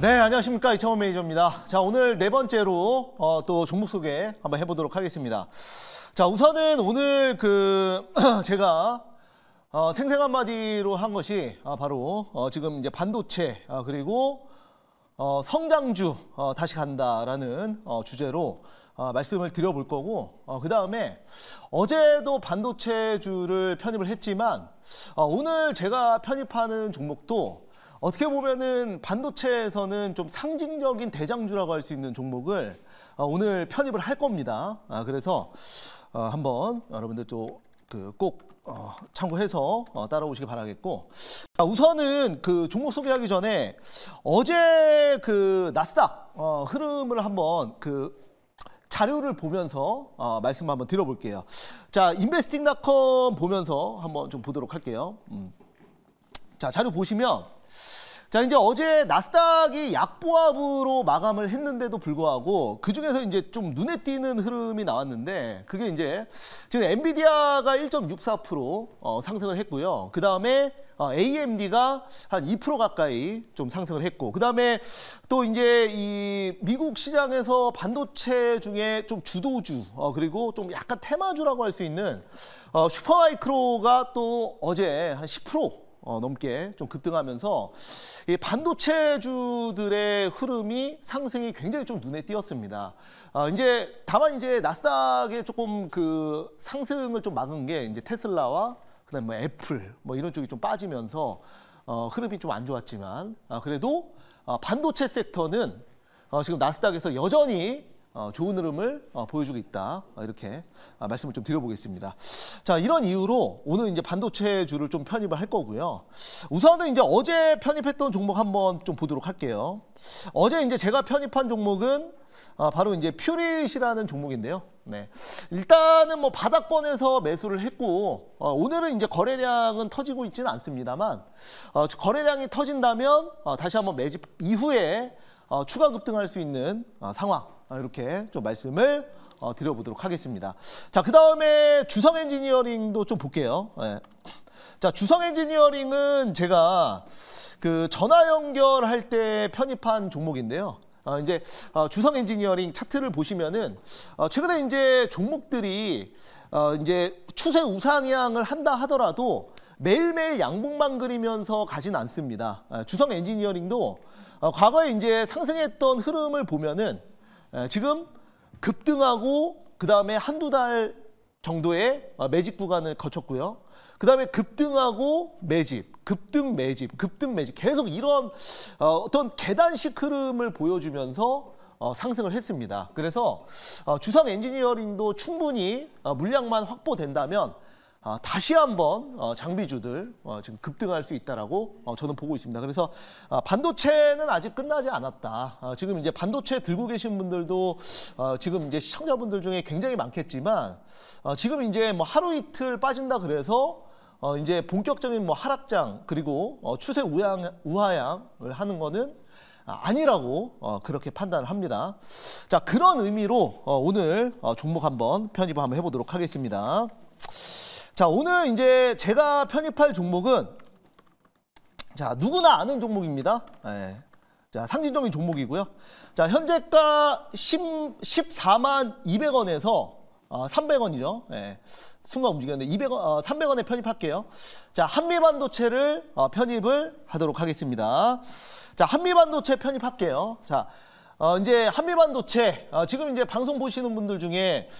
네, 안녕하십니까. 이창호 매니저입니다. 자, 오늘 네 번째로 어, 또 종목 소개 한번 해보도록 하겠습니다. 자, 우선은 오늘 그 제가 어, 생생 한마디로 한 것이 아, 바로 어, 지금 이제 반도체 아, 그리고 어, 성장주 어, 다시 간다라는 어, 주제로 어, 말씀을 드려볼 거고 어, 그 다음에 어제도 반도체주를 편입을 했지만 어, 오늘 제가 편입하는 종목도 어떻게 보면은 반도체에서는 좀 상징적인 대장주라고 할 수 있는 종목을 어, 오늘 편입을 할 겁니다. 아, 그래서 어, 한번 여러분들 그꼭 어, 참고해서 어, 따라오시기 바라겠고 자, 아, 우선은 그 종목 소개하기 전에 어제 그 나스닥 어, 흐름을 한번 그 자료를 보면서 어, 말씀 한번 드려볼게요 자, 인베스팅닷컴 보면서 한번 좀 보도록 할게요. 음. 자, 자료 보시면 자 이제 어제 나스닥이 약보합으로 마감을 했는데도 불구하고 그 중에서 이제 좀 눈에 띄는 흐름이 나왔는데 그게 이제 지금 엔비디아가 1.64% 어, 상승을 했고요. 그 다음에 어, AMD가 한 2% 가까이 좀 상승을 했고 그 다음에 또 이제 이 미국 시장에서 반도체 중에 좀 주도주 어, 그리고 좀 약간 테마주라고 할 수 있는 어, 슈퍼마이크로가 또 어제 한10% 어, 넘게 좀 급등하면서 이 반도체주들의 흐름이 상승이 굉장히 좀 눈에 띄었습니다. 아, 이제 다만 이제 나스닥에 조금 그 상승을 좀 막은 게 이제 테슬라와 그다음 뭐 애플 뭐 이런 쪽이 좀 빠지면서 어, 흐름이 좀 안 좋았지만 아, 그래도 어, 반도체 섹터는 어, 지금 나스닥에서 여전히 어, 좋은 흐름을 어, 보여주고 있다. 어, 이렇게 아, 말씀을 좀 드려보겠습니다. 자, 이런 이유로 오늘 이제 반도체주를 좀 편입을 할 거고요. 우선은 이제 어제 편입했던 종목 한번 좀 보도록 할게요. 어제 이제 제가 편입한 종목은 바로 이제 퓨릿이라는 종목인데요. 네. 일단은 뭐 바닥권에서 매수를 했고 오늘은 이제 거래량은 터지고 있지는 않습니다만 거래량이 터진다면 다시 한번 매집 이후에 어, 추가 급등할 수 있는 어, 상황 어, 이렇게 좀 말씀을 어, 드려보도록 하겠습니다. 자, 그 다음에 주성 엔지니어링도 좀 볼게요. 네. 자, 주성 엔지니어링은 제가 그 전화 연결할 때 편입한 종목인데요. 어, 이제 어, 주성 엔지니어링 차트를 보시면은 어, 최근에 이제 종목들이 어, 이제 추세 우상향을 한다 하더라도 매일매일 양봉만 그리면서 가진 않습니다. 아, 주성 엔지니어링도 어, 과거에 이제 상승했던 흐름을 보면은 지금 급등하고 그 다음에 한두 달 정도의 어, 매집 구간을 거쳤고요. 그 다음에 급등하고 매집, 급등 매집, 급등 매집 계속 이런 어, 어떤 계단식 흐름을 보여주면서 상승을 했습니다. 그래서 주성 엔지니어링도 충분히 물량만 확보된다면 어, 다시 한번 어, 장비주들 어, 지금 급등할 수 있다라고 저는 보고 있습니다. 그래서 반도체는 아직 끝나지 않았다. 지금 이제 반도체 들고 계신 분들도 지금 이제 시청자분들 중에 굉장히 많겠지만 지금 이제 뭐 하루 이틀 빠진다 그래서 이제 본격적인 뭐 하락장 그리고 추세 우양, 우하향을 하는 거는 아니라고 그렇게 판단을 합니다. 자 그런 의미로 오늘 종목 한번 편입을 한번 해보도록 하겠습니다. 자, 오늘 이제 제가 편입할 종목은 자, 누구나 아는 종목입니다. 예. 자, 상징적인 종목이고요. 자, 현재가 10, 14만 200원에서 어, 아, 300원이죠. 예. 순간 움직였는데 200원, 어, 300원에 편입할게요. 자, 한미반도체를 어, 편입을 하도록 하겠습니다. 자, 한미반도체 편입할게요. 자, 어, 이제 한미반도체, 어, 지금 이제 방송 보시는 분들 중에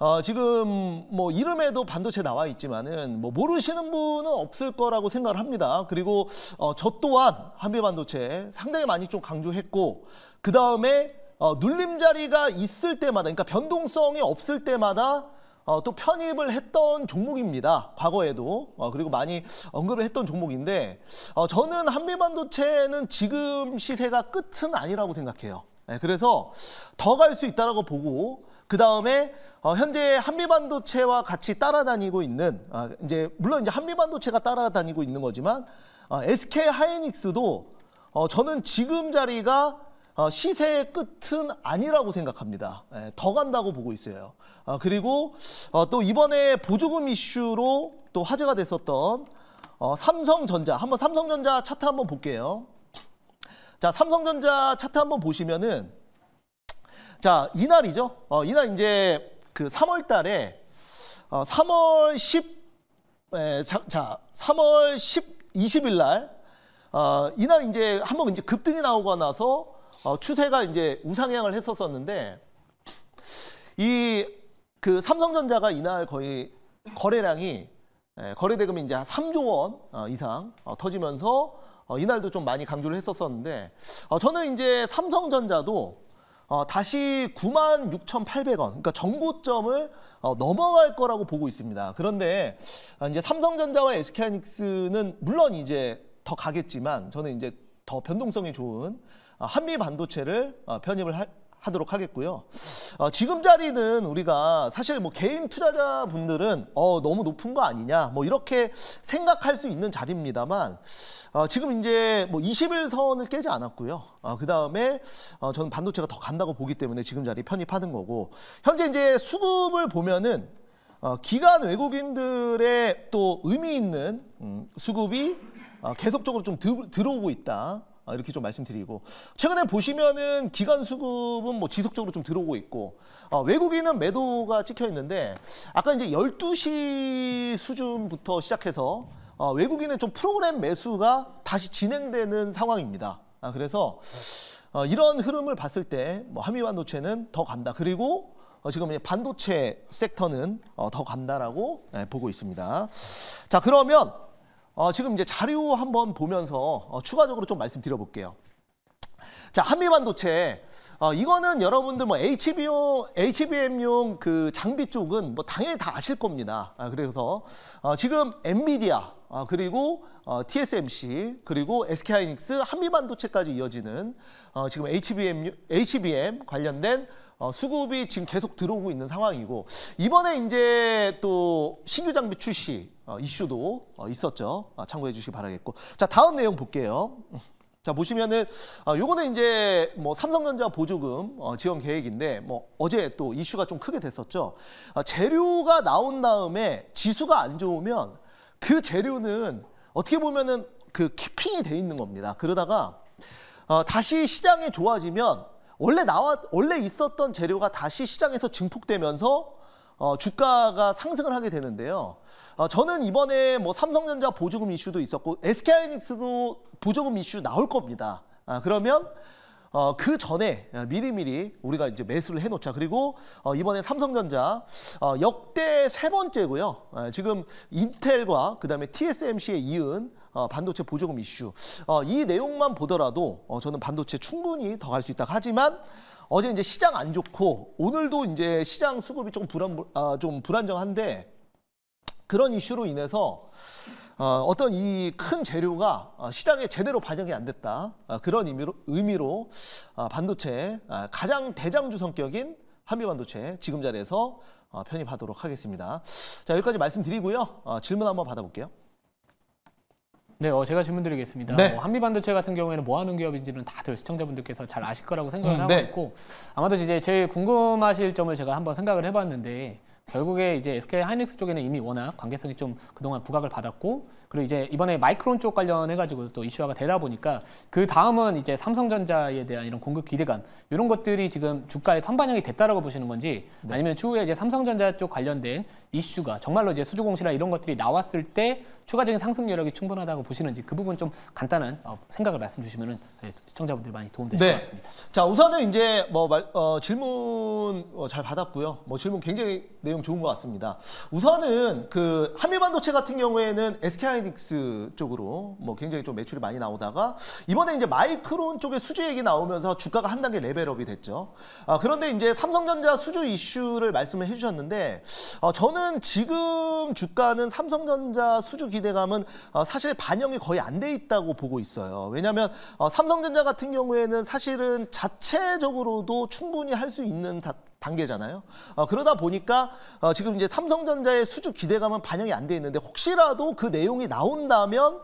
어, 지금 뭐 이름에도 반도체 나와 있지만은 뭐 모르시는 분은 없을 거라고 생각을 합니다. 그리고 어, 저 또한 한미 반도체 상당히 많이 좀 강조했고 그 다음에 어, 눌림 자리가 있을 때마다 그러니까 변동성이 없을 때마다 어, 또 편입을 했던 종목입니다. 과거에도 어, 그리고 많이 언급을 했던 종목인데 어, 저는 한미반도체는 지금 시세가 끝은 아니라고 생각해요. 네, 그래서 더 갈 수 있다라고 보고 그 다음에 어, 현재 한미반도체와 같이 따라다니고 있는 아, 이제 물론 이제 한미반도체가 따라다니고 있는 거지만 어, SK 하이닉스도 어, 저는 지금 자리가 어, 시세의 끝은 아니라고 생각합니다. 예, 더 간다고 보고 있어요. 어, 그리고 어, 또 이번에 보조금 이슈로 또 화제가 됐었던 어, 삼성전자 한번 삼성전자 차트 한번 볼게요. 자 삼성전자 차트 한번 보시면은 자, 이날이죠. 어, 이날 이제 그 3월 달에 어, 3월 10, 에, 자, 자, 3월 10, 20일 날, 어, 이날 이제 한번 이제 급등이 나오고 나서 어, 추세가 이제 우상향을 했었었는데 이 그 삼성전자가 이날 거의 거래량이 에, 거래대금이 이제 한 3조 원 어, 이상 어, 터지면서 어, 이날도 좀 많이 강조를 했었었는데 어, 저는 이제 삼성전자도 어, 다시 96,800원, 그러니까 정고점을 어, 넘어갈 거라고 보고 있습니다. 그런데 어, 이제 삼성전자와 SK하이닉스는 물론 이제 더 가겠지만 저는 이제 더 변동성이 좋은 어, 한미 반도체를 어, 편입을 할 하도록 하겠고요. 어, 지금 자리는 우리가 사실 뭐 개인 투자자분들은 어, 너무 높은 거 아니냐 뭐 이렇게 생각할 수 있는 자리입니다만 어, 지금 이제 뭐2 0선을 깨지 않았고요. 어, 그 다음에 어, 저는 반도체가 더 간다고 보기 때문에 지금 자리 편입하는 거고 현재 이제 수급을 보면은 어, 기간 외국인들의 또 의미 있는 음, 수급이 어, 계속적으로 좀 드, 들어오고 있다. 아, 이렇게 좀 말씀드리고 최근에 보시면은 기간 수급은 뭐 지속적으로 좀 들어오고 있고 아, 외국인은 매도가 찍혀 있는데 아까 이제 12시 수준부터 시작해서 아, 외국인은 좀 프로그램 매수가 다시 진행되는 상황입니다. 그래서 어, 이런 흐름을 봤을 때뭐 한미반도체는 더 간다. 그리고 어, 지금 이 반도체 섹터는 어, 더 간다라고 예, 보고 있습니다. 자 그러면 어, 지금 이제 자료 한번 보면서 어, 추가적으로 좀 말씀드려 볼게요. 자, 한미반도체. 어, 이거는 여러분들 뭐 HBO, HBM용 그 장비 쪽은 뭐 당연히 다 아실 겁니다. 아, 그래서 어, 지금 엔비디아, 어, 그리고 어, TSMC, 그리고 SK하이닉스, 한미반도체까지 이어지는 어, 지금 HBM, HBM 관련된 어, 수급이 지금 계속 들어오고 있는 상황이고 이번에 이제 또 신규 장비 출시 어, 이슈도 어, 있었죠. 아, 참고해 주시기 바라겠고 자 다음 내용 볼게요. 자 보시면은 어, 요거는 이제 뭐 삼성전자 보조금 어, 지원 계획인데 뭐 어제 또 이슈가 좀 크게 됐었죠. 어, 재료가 나온 다음에 지수가 안 좋으면 그 재료는 어떻게 보면은 그 키핑이 돼 있는 겁니다. 그러다가 어, 다시 시장이 좋아지면 원래 나와 원래 있었던 재료가 다시 시장에서 증폭되면서 어, 주가가 상승을 하게 되는데요. 어, 저는 이번에 뭐 삼성전자 보조금 이슈도 있었고 SK하이닉스도 보조금 이슈 나올 겁니다. 아, 그러면 어, 그 전에 미리미리 우리가 이제 매수를 해놓자. 그리고 어, 이번에 삼성전자 어, 역대 세 번째고요. 아, 지금 인텔과 그다음에 TSMC에 이은 어, 반도체 보조금 이슈 어, 이 내용만 보더라도 어, 저는 반도체 충분히 더 갈 수 있다. 하지만 어제 이제 시장 안 좋고 오늘도 이제 시장 수급이 좀 불안 아, 좀 불안정한데 그런 이슈로 인해서 어, 어떤 이 큰 재료가 어, 시장에 제대로 반영이 안 됐다 어, 그런 의미로, 의미로 어, 반도체 가장 대장주 성격인 한미반도체 지금 자리에서 편입하도록 하겠습니다. 자 여기까지 말씀드리고요 질문 한번 받아볼게요. 네, 어, 제가 질문 드리겠습니다. 네. 어, 뭐, 한미반도체 같은 경우에는 뭐 하는 기업인지는 다들 시청자분들께서 잘 아실 거라고 생각을 음, 하고 네. 있고 아마도 이제 제일 궁금하실 점을 제가 한번 생각을 해봤는데 결국에 이제 SK 하이닉스 쪽에는 이미 워낙 관계성이 좀 그동안 부각을 받았고 그리고 이제 이번에 마이크론 쪽 관련해가지고 또 이슈화가 되다 보니까 그 다음은 이제 삼성전자에 대한 이런 공급 기대감 이런 것들이 지금 주가에 선반영이 됐다라고 보시는 건지 네. 아니면 추후에 이제 삼성전자 쪽 관련된 이슈가 정말로 이제 수주 공시나 이런 것들이 나왔을 때 추가적인 상승 여력이 충분하다고 보시는지 그 부분 좀 간단한 어, 생각을 말씀 주시면은 네, 시청자분들 많이 도움되실 네. 것 같습니다. 자 우선은 이제 뭐 말, 어, 질문 어, 잘 받았고요. 뭐 질문 굉장히 내용 좋은 것 같습니다. 우선은 그 한일반도체 같은 경우에는 SK 하이닉스 쪽으로 뭐 굉장히 좀 매출이 많이 나오다가 이번에 이제 마이크론 쪽에 수주 얘기 나오면서 주가가 한 단계 레벨업이 됐죠. 아, 그런데 이제 삼성전자 수주 이슈를 말씀을 해주셨는데 어, 저는 지금 주가는 삼성전자 수주 기대감은 어, 사실 반영이 거의 안 돼 있다고 보고 있어요. 왜냐하면 어, 삼성전자 같은 경우에는 사실은 자체적으로도 충분히 할 수 있는 다, 단계잖아요. 어, 그러다 보니까 어, 지금 이제 삼성전자의 수주 기대감은 반영이 안 돼 있는데 혹시라도 그 내용이 나온다면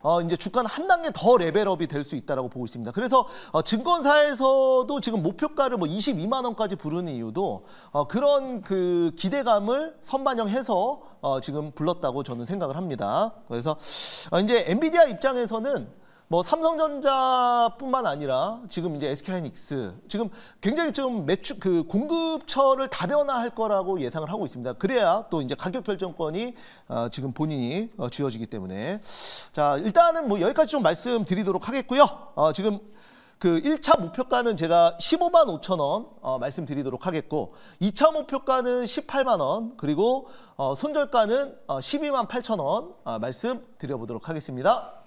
어, 이제 주가는 한 단계 더 레벨업이 될 수 있다라고 보고 있습니다. 그래서 어, 증권사에서도 지금 목표가를 뭐 22만 원까지 부르는 이유도 어, 그런 그 기대감을 선반영해서 어, 지금 불렀다고 저는 생각을 합니다. 그래서 어, 이제 엔비디아 입장에서는 뭐 삼성전자뿐만 아니라 지금 이제 SK하이닉스 지금 굉장히 좀 매출 그 공급처를 다변화할 거라고 예상을 하고 있습니다. 그래야 또 이제 가격 결정권이 어, 지금 본인이 어, 주어지기 때문에 자 일단은 뭐 여기까지 좀 말씀드리도록 하겠고요. 어, 지금 그 1차 목표가는 제가 15만 5천 원 어, 말씀드리도록 하겠고 2차 목표가는 18만 원 그리고 어, 손절가는 어, 12만 8천 원 어, 말씀드려보도록 하겠습니다.